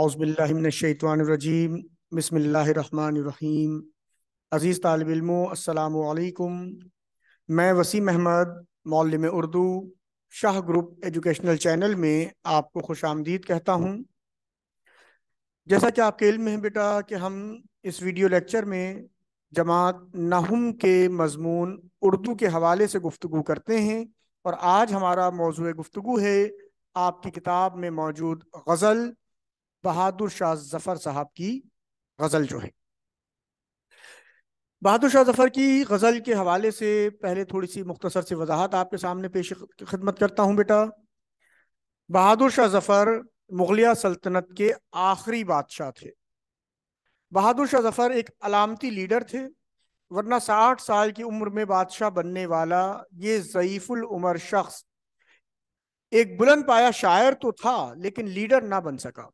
अउज़बिल्लिमिनशैतवानरजीम बसमीम अज़ीज़ तालब असलकुम मैं वसीम अहमद मौलम Urdu Shah group educational channel में आपको खुश आमदीद कहता हूँ जैसा कि आपके इल्म है बेटा कि हम इस वीडियो लेक्चर में जमात नाहम के मजमून उर्दू के हवाले से गुफ्तु करते हैं और आज हमारा मौजू गुफ्तु है आपकी किताब में मौजूद गज़ल बहादुर शाह जफर साहब की गज़ल जो है बहादुर शाह जफर की गज़ल के हवाले से पहले थोड़ी सी मुख्तसर सी वजाहत आपके सामने पेश खदमत करता हूं बेटा बहादुर शाह जफर मुगलिया सल्तनत के आखिरी बादशाह थे बहादुर शाह जफर एक अलामती लीडर थे वरना साठ साल की उम्र में बादशाह बनने वाला ये ज़यीफ़ुल उमर शख्स एक बुलंद पाया शायर तो था लेकिन लीडर ना बन सका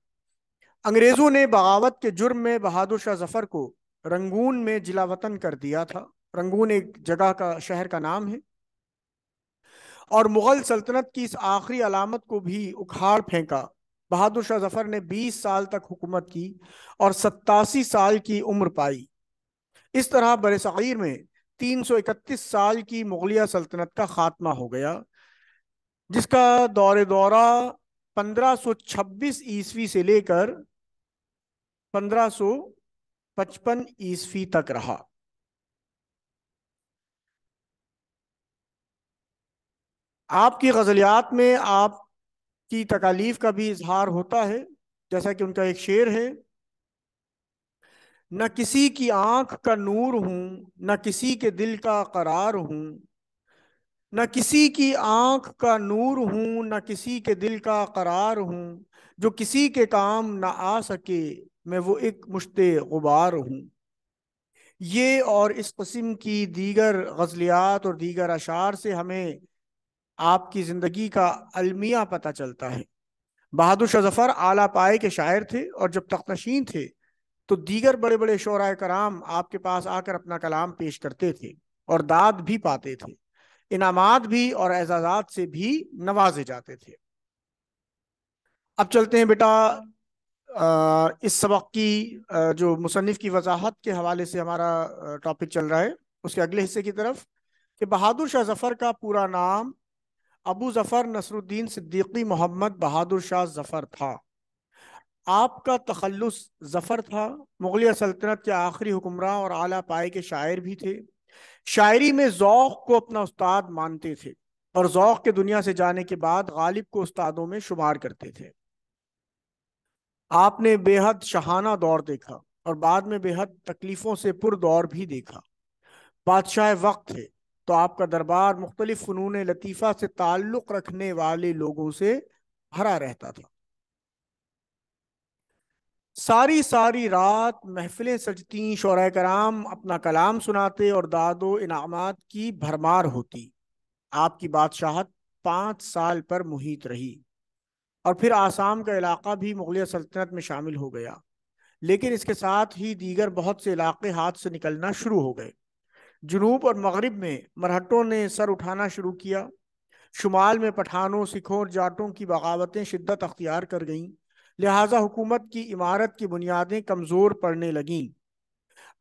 अंग्रेजों ने बगावत के जुर्म में बहादुर शाह जफर को रंगून में जिला वतन कर दिया था रंगून एक जगह का शहर का नाम है और मुगल सल्तनत की इस आखिरी अलामत को भी उखाड़ फेंका बहादुर शाह जफर ने 20 साल तक हुकूमत की और सत्तासी साल की उम्र पाई इस तरह बरसीर में 331 साल की मुगलिया सल्तनत का खात्मा हो गया जिसका दौरे दौरा 1526 ईस्वी से लेकर 1555 ईस्वी तक रहा आपकी गजलियात में आपकी तकालीफ का भी इजहार होता है जैसा कि उनका एक शेर है न किसी की आंख का नूर हूं न किसी के दिल का करार हूं न किसी की आंख का नूर हूँ न किसी के दिल का करार हूं जो किसी के काम न आ सके मैं वो एक मुश्ते गुबार हूँ ये और इस कस्म की दीगर गज़लियात और दीगर अशार से हमें आपकी ज़िंदगी का अलमिया पता चलता है बहादुर शजफ़र आला पाए के शायर थे और जब तख्तशीन थे तो दीगर बड़े बड़े शराय कराम आपके पास आकर अपना कलाम पेश करते थे और दाद भी पाते थे इनामात भी और एजाजात से भी नवाजे जाते थे अब चलते हैं बेटा इस सबक की जो मुसनफ़ की वजाहत के हवाले से हमारा टॉपिक चल रहा है उसके अगले हिस्से की तरफ कि बहादुर शाह ज़फ़र का पूरा नाम अबू ज़फ़र नसरुद्दीन सिद्दीकी मोहम्मद बहादुर शाह ज़फ़र था आपका तखलस ज़फ़र था मुग़लिया सल्तनत के आखिरी हुक्मरान और आला पाए के शायर भी थे शायरी में ओक़ को अपना उस्ताद मानते थे और ओक़ के दुनिया से जाने के बाद गालिब को उस्तादों में शुमार करते थे आपने बेहद शहाना दौर देखा और बाद में बेहद तकलीफ़ों से पुर दौर भी देखा बादशाह वक्त थे तो आपका दरबार मुख्तलिफ फ़नून लतीफ़ा से ताल्लुक़ रखने वाले लोगों से भरा रहता था सारी सारी रात महफिलें सजती शौरा कराम अपना कलाम सुनाते और दादो इनामत की भरमार होती आपकी बादशाहत पांच साल पर मुहित रही और फिर आसाम का इलाका भी मुगलिया सल्तनत में शामिल हो गया लेकिन इसके साथ ही दीगर बहुत से इलाके हाथ से निकलना शुरू हो गए जुनूब और मगरब में मरहटों ने सर उठाना शुरू किया शुमाल में पठानों सिखों और जाटों की बगावतें शिद्दत अख्तियार कर गईं लिहाजा हुकूमत की इमारत की बुनियादें कमज़ोर पड़ने लगीं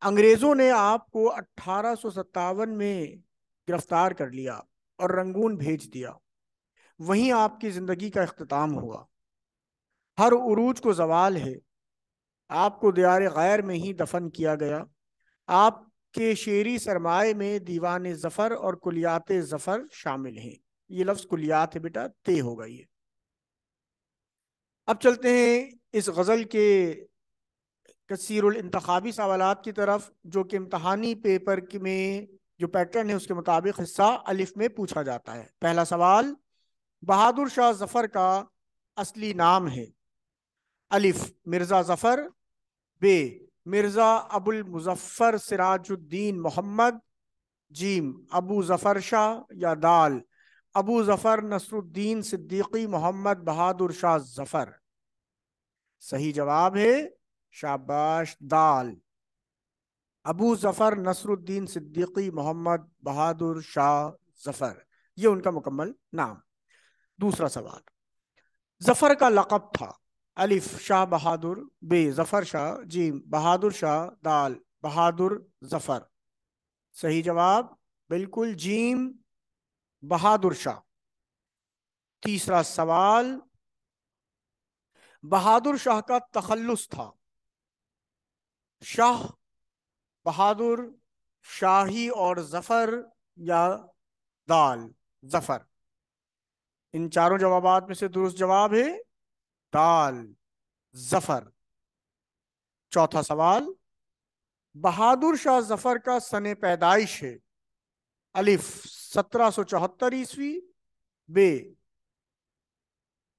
अंग्रेज़ों ने आपको अट्ठारह में गिरफ्तार कर लिया और रंगून भेज दिया वहीं आपकी ज़िंदगी का अख्ताम हुआ हर उरूज को जवाल है आपको दियार गैर में ही दफन किया गया आपके शेरी सरमाए में दीवान ज़फ़र और कुलियात ज़फ़र शामिल हैं ये लफ्ज़ कुलियात है बेटा तय हो गई है अब चलते हैं इस गज़ल के कसरतबी सवाल की तरफ जो कि इम्तहानी पेपर में जो पैटर्न है उसके मुताबिक हिस्सा अलिफ में पूछा जाता है पहला सवाल बहादुर शाह जफर का असली नाम है अलिफ मिर्ज़ा जफ़र बे मिर्ज़ा अबुल मुजफ्फर सिराजुद्दीन मोहम्मद जीम अबू ज़फ़र शाह या दाल अबू ज़फ़र नसरुद्दीन सिद्दीकी मोहम्मद बहादुर शाह जफ़र सही जवाब है शाबाश दाल अबू ज़फ़र नसरुद्दीन सिद्दीकी मोहम्मद बहादुर शाह जफ़र ये उनका मुकम्मल नाम दूसरा सवाल जफर का लकब था अलिफ शाह बहादुर बे जफर शाह जीम बहादुर शाह दाल बहादुर जफर सही जवाब बिल्कुल जीम बहादुर शाह तीसरा सवाल बहादुर शाह का तखलुस था शाह बहादुर शाही और जफर या दाल जफर इन चारों जवाब में से दुरुस्त जवाब है दाल जफर चौथा सवाल बहादुर शाह जफर का सन पैदाइश है अलिफ सत्रह सो चौहत्तर ईस्वी बे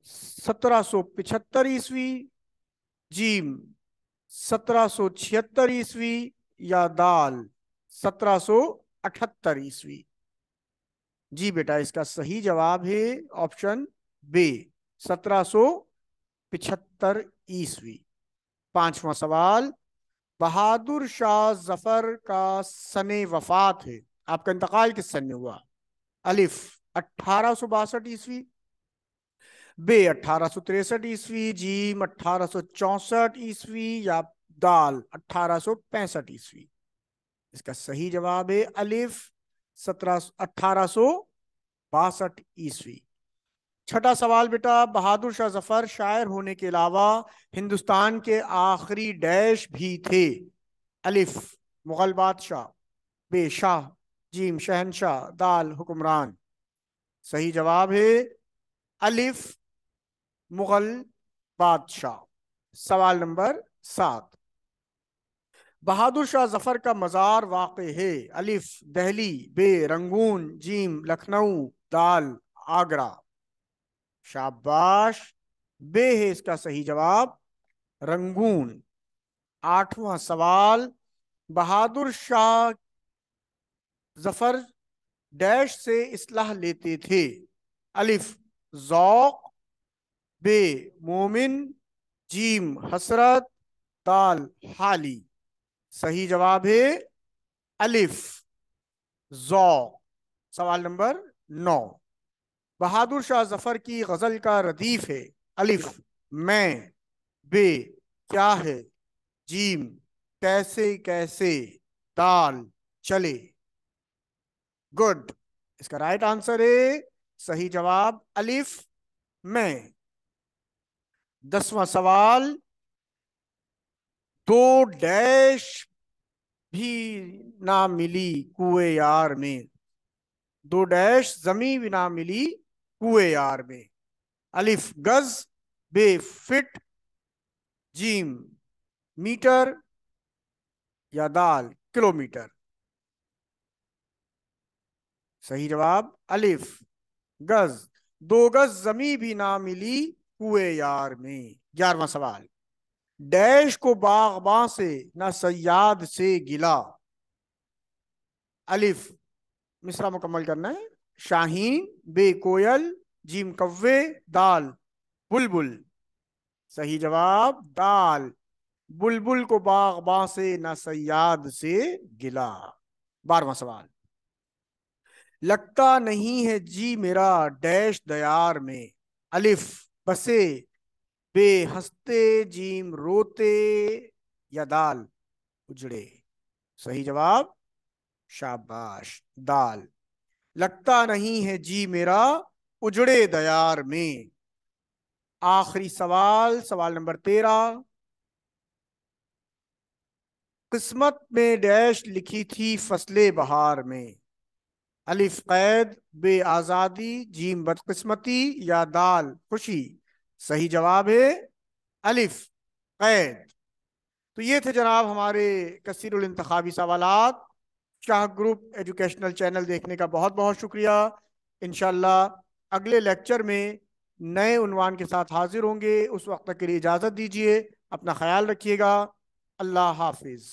सत्रह सो पिछहत्तर ईस्वी जीम सत्रह सो छिहत्तर ईस्वी या दाल सत्रह सो अठहत्तर ईस्वी जी बेटा इसका सही जवाब है ऑप्शन बी सत्रह सो पिछहत्तर ईस्वी पांचवा सवाल बहादुर शाह जफर का सन वफात है आपका इंतकाल किस सन में हुआ अलिफ अठारह सो बासठ ईस्वी बे अठारह सो तिरसठ ईस्वी जीम अठारह सो चौसठ ईस्वी या दाल अठारह सो पैंसठ ईस्वी इसका सही जवाब है अलिफ सत्रह अठारह सो बासठ ईस्वी छठा सवाल बेटा बहादुर शाह जफर शायर होने के अलावा हिंदुस्तान के आखिरी डैश भी थे अलिफ मुगल बादशाह बे शाह जीम शहनशाह दाल हुक्मरान सही जवाब है अलिफ मुगल बादशाह सवाल नंबर सात बहादुर शाह जफर का मज़ार वाक़ है अलिफ दहली बे रंगून जीम लखनऊ दाल आगरा शाबाश बे है इसका सही जवाब रंगून आठवां सवाल बहादुर शाह जफर डैश से इसलाह लेते थे अलिफ जौक बे मोमिन जीम हसरत दाल हाली सही जवाब है अलिफ जौ सवाल नंबर नौ बहादुर शाह जफर की गजल का रदीफ है अलिफ मैं बे क्या है जीम कैसे कैसे ताल चले गुड इसका राइट आंसर है सही जवाब अलिफ मैं दसवां सवाल तो डैश भी ना मिली कुए यार में दो डैश जमी भी ना मिली कुए यार में अलिफ गज बे फिट जीम मीटर या दाल किलोमीटर सही जवाब अलिफ गज दो गज जमी भी ना मिली कुए यार में ग्यारहवा सवाल डैश को बागबा से न सयाद से गिला अलिफ मिसरा मुकम्मल करना है शाहीन बे कोयल जीम कव्वे दाल बुलबुल सही जवाब दाल बुलबुल को बागबा से न सयाद से गिला बारवा सवाल लगता नहीं है जी मेरा डैश दयार में अलिफ बसे बे हंसते जीम रोते या दाल उजड़े सही जवाब शाबाश दाल लगता नहीं है जी मेरा उजड़े दयार में आखिरी सवाल सवाल नंबर तेरह किस्मत में डैश लिखी थी फसले बहार में अलिफ कैद बे आज़ादी जीम बदकिस्मती या दाल खुशी सही जवाब है अलिफ कैद तो ये थे जनाब हमारे कसरतबी सवाल शाह ग्रुप एजुकेशनल चैनल देखने का बहुत बहुत शुक्रिया इन अगले लेक्चर में नए उनवान के साथ हाजिर होंगे उस वक्त तक के लिए इजाज़त दीजिए अपना ख्याल रखिएगा अल्लाह हाफिज़